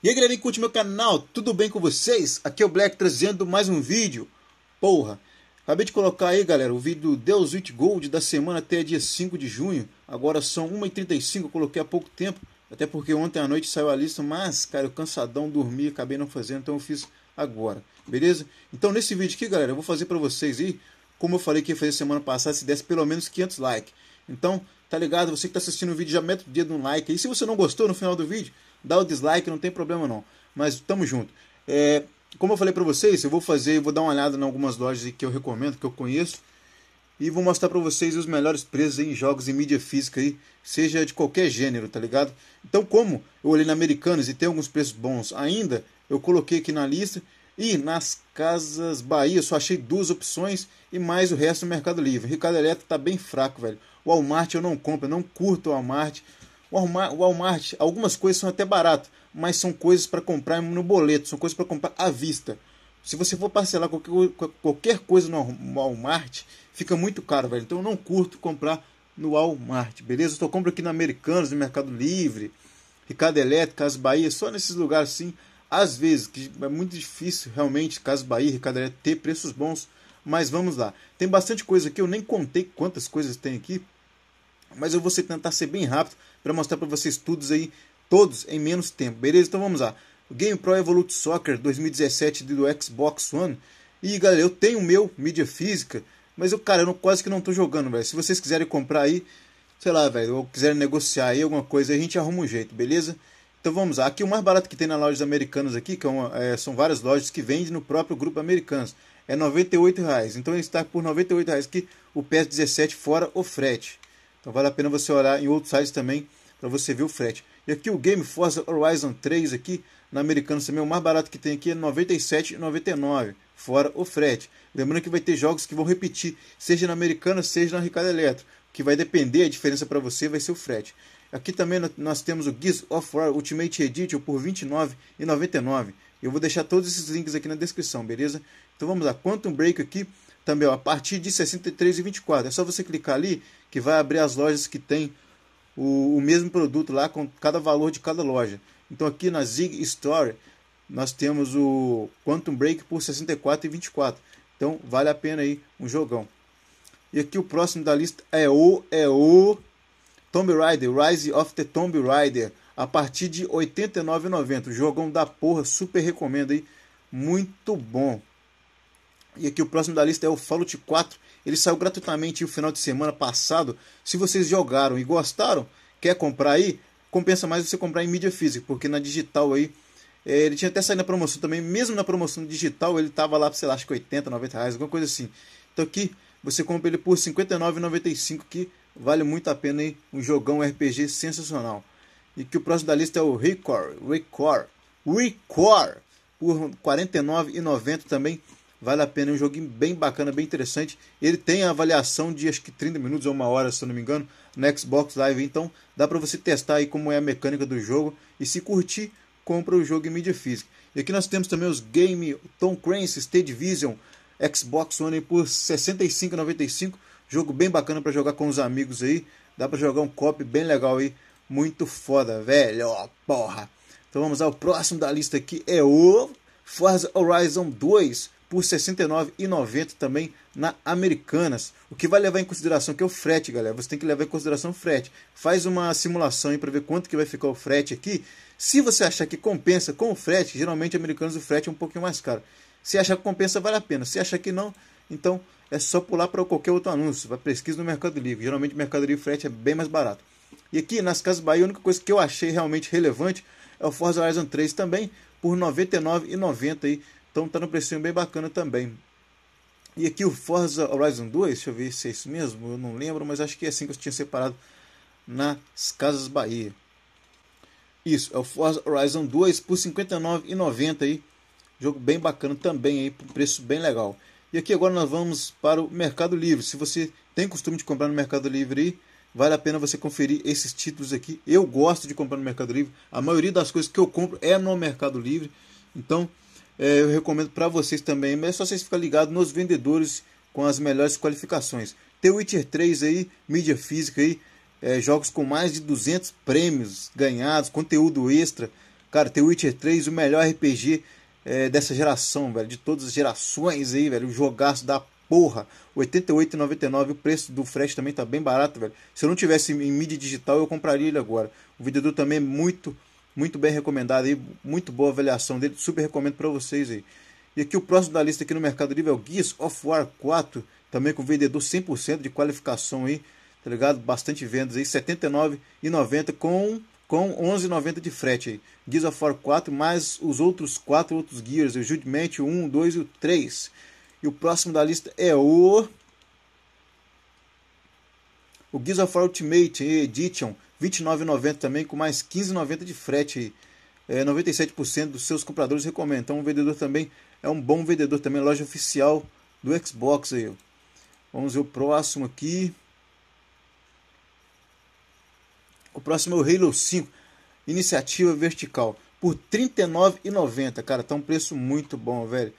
E aí galera que curte meu canal, tudo bem com vocês? Aqui é o Black trazendo mais um vídeo Porra, acabei de colocar aí galera o vídeo do Deus It Gold da semana até dia 5 de junho Agora são 1h35, eu coloquei há pouco tempo Até porque ontem à noite saiu a lista, mas cara eu cansadão, dormi, acabei não fazendo Então eu fiz agora, beleza? Então nesse vídeo aqui galera, eu vou fazer pra vocês aí Como eu falei que ia fazer semana passada, se desse pelo menos 500 likes Então, tá ligado? Você que tá assistindo o vídeo já mete o dedo no like aí Se você não gostou no final do vídeo dá o dislike, não tem problema não. Mas tamo junto. É, como eu falei para vocês, eu vou fazer, vou dar uma olhada em algumas lojas que eu recomendo, que eu conheço, e vou mostrar para vocês os melhores preços em jogos e mídia física aí, seja de qualquer gênero, tá ligado? Então, como eu olhei na Americanas e tem alguns preços bons ainda, eu coloquei aqui na lista. E nas Casas Bahia só achei duas opções e mais o resto no Mercado Livre. Ricardo Eletro tá bem fraco, velho. O Walmart eu não compro, eu não curto o Walmart. O Walmart, algumas coisas são até barato, mas são coisas para comprar no boleto, são coisas para comprar à vista. Se você for parcelar qualquer, qualquer coisa no Walmart, fica muito caro, velho. Então eu não curto comprar no Walmart, beleza? Eu tô compro aqui na Americanas, no Mercado Livre, Ricardo Elétrica, Casa Bahia, só nesses lugares assim. Às vezes, que é muito difícil realmente Casa Bahia, Ricardo Elétrica ter preços bons, mas vamos lá. Tem bastante coisa aqui, eu nem contei quantas coisas tem aqui, mas eu vou tentar ser bem rápido para mostrar para vocês todos aí, todos em menos tempo, beleza? Então vamos lá. O Game Pro Evolute Soccer 2017 do Xbox One. E galera, eu tenho o meu, mídia física, mas eu, cara, eu não, quase que não tô jogando, velho. Se vocês quiserem comprar aí, sei lá, velho, ou quiserem negociar aí alguma coisa, a gente arruma um jeito, beleza? Então vamos lá. Aqui o mais barato que tem na lojas americanas aqui, que é uma, é, são várias lojas que vendem no próprio grupo americanos, é 98 reais Então ele está por 98 reais que o PS17 fora o frete. Então vale a pena você olhar em outros sites também para você ver o frete. E aqui o Game Forza Horizon 3 aqui na Americana também, o mais barato que tem aqui é R$ 97,99, fora o frete. Lembrando que vai ter jogos que vão repetir, seja na Americana, seja na Ricardo Eletro. Que vai depender, a diferença para você vai ser o frete. Aqui também nós temos o Gears of War Ultimate Edition por R$ 29,99. Eu vou deixar todos esses links aqui na descrição, beleza? Então vamos lá, Quantum Break aqui também ó, a partir de 63 e 24. É só você clicar ali que vai abrir as lojas que tem o, o mesmo produto lá com cada valor de cada loja. Então aqui na Zig Store nós temos o Quantum Break por 64 e 24. Então vale a pena aí um jogão. E aqui o próximo da lista é o é o Tomb Raider Rise of the Tomb Raider a partir de 89,90. Jogão da porra, super recomendo aí. Muito bom. E aqui o próximo da lista é o Fallout 4. Ele saiu gratuitamente no final de semana passado. Se vocês jogaram e gostaram, quer comprar aí, compensa mais você comprar em mídia física, porque na digital aí é, ele tinha até saído na promoção também, mesmo na promoção digital, ele tava lá, sei lá, acho que 80, 90 reais, alguma coisa assim. Então aqui você compra ele por R$ 59,95, que vale muito a pena aí, um jogão RPG sensacional. E que o próximo da lista é o Record, Record, Record, por R$ 49,90 também Vale a pena, é um joguinho bem bacana, bem interessante. Ele tem a avaliação de acho que 30 minutos ou uma hora, se eu não me engano, na Xbox Live. Então dá para você testar aí como é a mecânica do jogo e se curtir, compra o jogo em mídia física. E aqui nós temos também os game Tom Clancy's State Division Xbox One por R$ 65,95. Jogo bem bacana para jogar com os amigos aí. Dá para jogar um copy bem legal aí. Muito foda, velho. Ó, porra. Então vamos ao próximo da lista aqui. É o Forza Horizon 2 por R$ 69,90 também na Americanas. O que vai levar em consideração que é o frete, galera. Você tem que levar em consideração o frete. Faz uma simulação aí para ver quanto que vai ficar o frete aqui. Se você achar que compensa com o frete, geralmente Americanas o frete é um pouquinho mais caro. Se achar que compensa, vale a pena. Se achar que não, então é só pular para qualquer outro anúncio. Vai pesquisa no Mercado Livre. Geralmente Mercado Livre frete é bem mais barato. E aqui nas Casas Bahia, a única coisa que eu achei realmente relevante é o Forza Horizon 3 também, por R$ 99,90 aí. Então tá no precinho bem bacana também. E aqui o Forza Horizon 2, deixa eu ver se é isso mesmo, eu não lembro, mas acho que é assim que eu tinha separado nas Casas Bahia. Isso, é o Forza Horizon 2 por R$ 59,90 aí. Jogo bem bacana também aí, por preço bem legal. E aqui agora nós vamos para o Mercado Livre. Se você tem costume de comprar no Mercado Livre aí, Vale a pena você conferir esses títulos aqui. Eu gosto de comprar no Mercado Livre. A maioria das coisas que eu compro é no Mercado Livre. Então, é, eu recomendo para vocês também. Mas é só vocês ficarem ligados nos vendedores com as melhores qualificações. Tem o Witcher 3 aí, mídia física aí, é, jogos com mais de 200 prêmios ganhados, conteúdo extra. Cara, tem o Witcher 3, o melhor RPG é, dessa geração, velho, de todas as gerações aí, velho, o jogaço da porra. 88,99 o preço do frete também tá bem barato, velho. Se eu não tivesse em mídia digital, eu compraria ele agora. O vendedor também é muito, muito bem recomendado aí, muito boa avaliação dele, super recomendo para vocês aí. E aqui o próximo da lista aqui no Mercado Livre é o Gears of War 4, também com vendedor 100% de qualificação aí, tá ligado? Bastante vendas aí, 79,90 com com 11,90 de frete aí. Gears of War 4 mais os outros quatro outros Gears, o Judgment 1, 2 e o 3 e o próximo da lista é o. O Gears of War Ultimate Edition, 29,90 também, com mais 15,90 de frete. É, 97% dos seus compradores recomendam. Então, o vendedor também é um bom vendedor, também loja oficial do Xbox. Aí. Vamos ver o próximo aqui. O próximo é o Halo 5, iniciativa vertical, por R$39,90, cara, tá um preço muito bom, velho.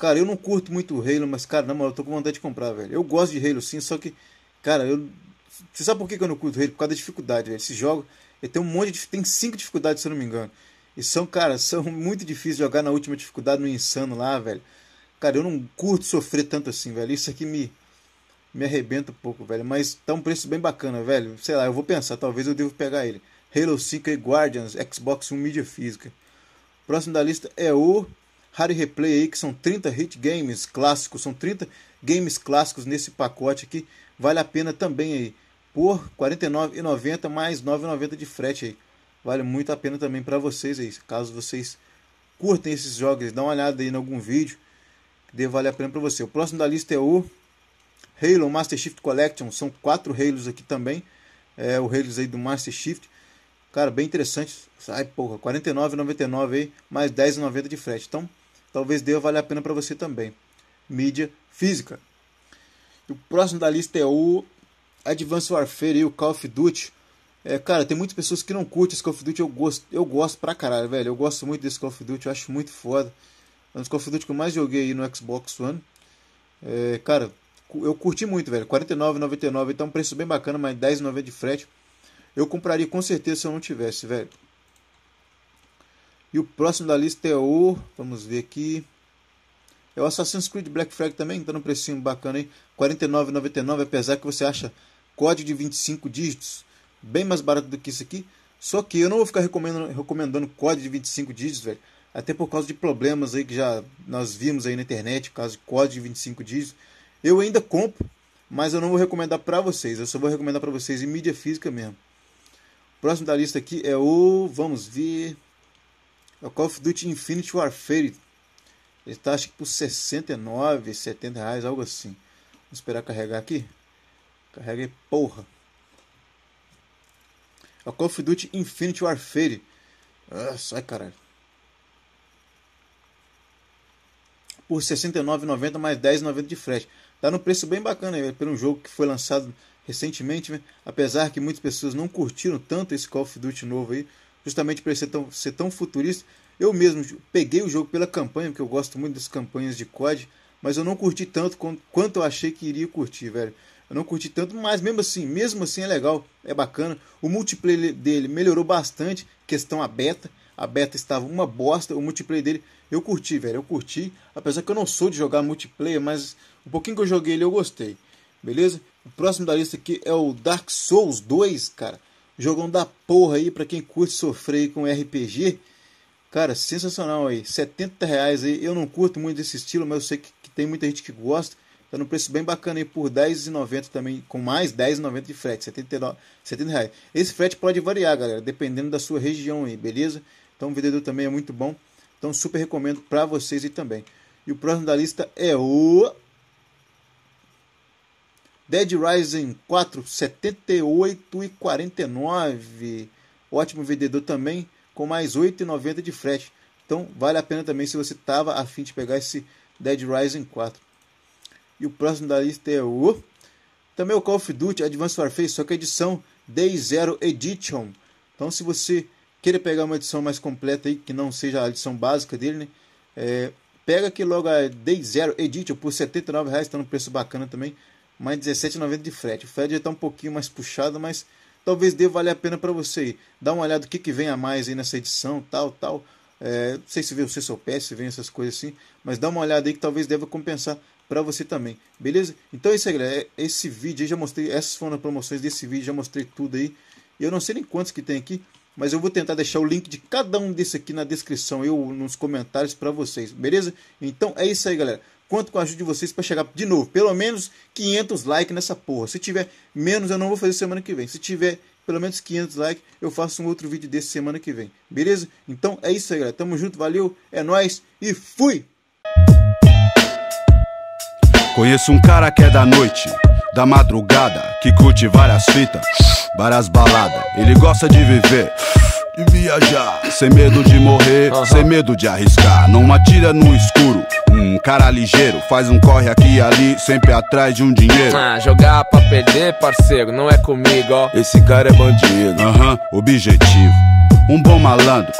Cara, eu não curto muito o Halo, mas, cara, na moral, eu tô com vontade de comprar, velho. Eu gosto de Halo, sim, só que, cara, eu. Você sabe por que eu não curto Halo? Por causa da dificuldade, velho. Esse jogo ele tem um monte de. Tem cinco dificuldades, se eu não me engano. E são, cara, são muito difíceis jogar na última dificuldade no insano lá, velho. Cara, eu não curto sofrer tanto assim, velho. Isso aqui me. Me arrebenta um pouco, velho. Mas tá um preço bem bacana, velho. Sei lá, eu vou pensar, talvez eu devo pegar ele. Halo 5 e Guardians, Xbox One Mídia Física. Próximo da lista é o Hard Replay aí, que são 30 hit games clássicos, são 30 games clássicos nesse pacote aqui. Vale a pena também aí, por R$ 49,90 mais R$ 9,90 de frete aí. Vale muito a pena também para vocês aí, caso vocês curtem esses jogos, dá uma olhada aí em algum vídeo, que dê vale a pena para você. O próximo da lista é o Halo Master Shift Collection, são quatro Halos aqui também, é, o Halos aí do Master Shift Cara, bem interessante. Sai, porra, R$ 49,99 aí, mais R$10,90 de frete. Então, talvez deva valer a pena para você também. Mídia física. O próximo da lista é o Advanced Warfare e o Call of Duty. É, cara, tem muitas pessoas que não curtem esse Call of Duty. Eu gosto, eu gosto pra caralho, velho. Eu gosto muito desse Call of Duty, eu acho muito foda. É um dos Call of Duty que eu mais joguei aí no Xbox One. É, cara, eu curti muito, velho. R$ 49,99, então é um preço bem bacana, mas R$10,90 10,90 de frete. Eu compraria com certeza se eu não tivesse, velho. E o próximo da lista é o. Vamos ver aqui. É o Assassin's Creed Black Flag também, tá num precinho bacana aí. R$ 49,99, apesar que você acha código de 25 dígitos. Bem mais barato do que isso aqui. Só que eu não vou ficar recomendando, recomendando código de 25 dígitos, velho. Até por causa de problemas aí que já nós vimos aí na internet, caso de código de 25 dígitos. Eu ainda compro, mas eu não vou recomendar para vocês. Eu só vou recomendar para vocês em mídia física mesmo. Próximo da lista aqui é o. Vamos ver. É o Call of Duty Infinite Warfare. Ele tá acho que por 69, 70 reais, algo assim. Vamos esperar carregar aqui. Carrega, porra. É o Call of Duty Infinite Warfare. Ah, sai caralho. Por R$ 69,90 mais R$ 10,90 de frete. Tá num preço bem bacana aí, para um jogo que foi lançado recentemente, né? apesar que muitas pessoas não curtiram tanto esse Call of Duty novo aí, justamente por ser tão, ser tão futurista. Eu mesmo peguei o jogo pela campanha, porque eu gosto muito das campanhas de COD, mas eu não curti tanto quanto eu achei que iria curtir, velho. Eu não curti tanto, mas mesmo assim, mesmo assim é legal, é bacana. O multiplayer dele melhorou bastante, questão a beta. A beta estava uma bosta, o multiplayer dele eu curti, velho, eu curti. Apesar que eu não sou de jogar multiplayer, mas o pouquinho que eu joguei ele eu gostei. Beleza? O próximo da lista aqui é o Dark Souls 2, cara. Jogão da porra aí para quem curte sofrer com RPG. Cara, sensacional aí. 70 reais aí. Eu não curto muito esse estilo, mas eu sei que, que tem muita gente que gosta. Tá num preço bem bacana aí por R$10,90 também, com mais R$10,90 de frete, 79, 70 reais. Esse frete pode variar, galera, dependendo da sua região aí, beleza? Então o vendedor também é muito bom. Então super recomendo para vocês aí também. E o próximo da lista é o Dead Rising 4, 78 e Ótimo vendedor também, com mais 8,90 de frete. Então vale a pena também se você estava a fim de pegar esse Dead Rising 4. E o próximo da lista é o também o Call of Duty Advanced Warfare, só que a edição Day Zero Edition. Então se você queira pegar uma edição mais completa aí, que não seja a edição básica dele, né? É, pega que logo a Day Zero Edition por R$ 79,00, está no preço bacana também mais 17,90 de frete. O frete já está um pouquinho mais puxado, mas talvez dê valer a pena para você ir. Dá uma olhada o que, que vem a mais aí nessa edição, tal, tal. É, não sei se vê o seu se vem essas coisas assim, mas dá uma olhada aí que talvez deva compensar para você também, beleza? Então é isso aí, galera. É, esse vídeo aí já mostrei, essas foram as promoções desse vídeo, já mostrei tudo aí. Eu não sei nem quantos que tem aqui, mas eu vou tentar deixar o link de cada um desses aqui na descrição, eu nos comentários para vocês, beleza? Então é isso aí, galera. Conto com a ajuda de vocês para chegar de novo, pelo menos 500 likes nessa porra. Se tiver menos, eu não vou fazer semana que vem. Se tiver pelo menos 500 likes, eu faço um outro vídeo desse semana que vem. Beleza? Então é isso aí, galera. Tamo junto, valeu, é nós e fui! Conheço um cara que é da noite, da madrugada, que curte várias fitas, várias baladas. Ele gosta de viver de viajar. Sem medo de morrer, uhum. sem medo de arriscar. Não atira no escuro, um cara ligeiro, faz um corre aqui e ali, sempre atrás de um dinheiro. Ah, jogar pra perder, parceiro, não é comigo, ó. Esse cara é bandido. Aham, uhum, objetivo. Um bom malandro,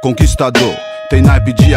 conquistador, tem naipe de